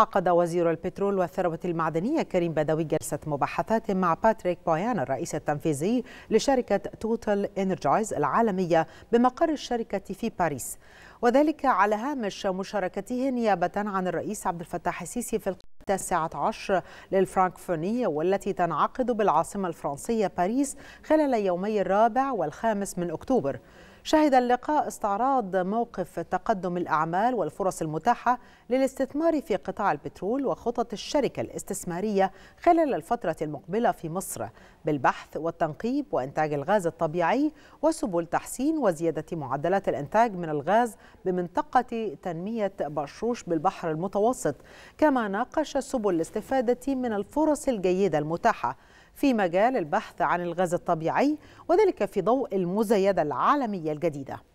عقد وزير البترول والثروة المعدنية كريم بدوي جلسة مباحثات مع باتريك بويان الرئيس التنفيذي لشركة توتال انرجايز العالمية بمقر الشركة في باريس وذلك على هامش مشاركته نيابة عن الرئيس عبد الفتاح السيسي في التاسعة عشر للفرانكفونية والتي تنعقد بالعاصمة الفرنسية باريس خلال يومي الرابع والخامس من أكتوبر شهد اللقاء استعراض موقف تقدم الأعمال والفرص المتاحة للاستثمار في قطاع البترول وخطط الشركة الاستثمارية خلال الفترة المقبلة في مصر بالبحث والتنقيب وإنتاج الغاز الطبيعي وسبل تحسين وزيادة معدلات الإنتاج من الغاز بمنطقة تنمية برشوش بالبحر المتوسط كما ناقش سبل الاستفادة من الفرص الجيدة المتاحة في مجال البحث عن الغاز الطبيعي وذلك في ضوء المزايدة العالمية الجديدة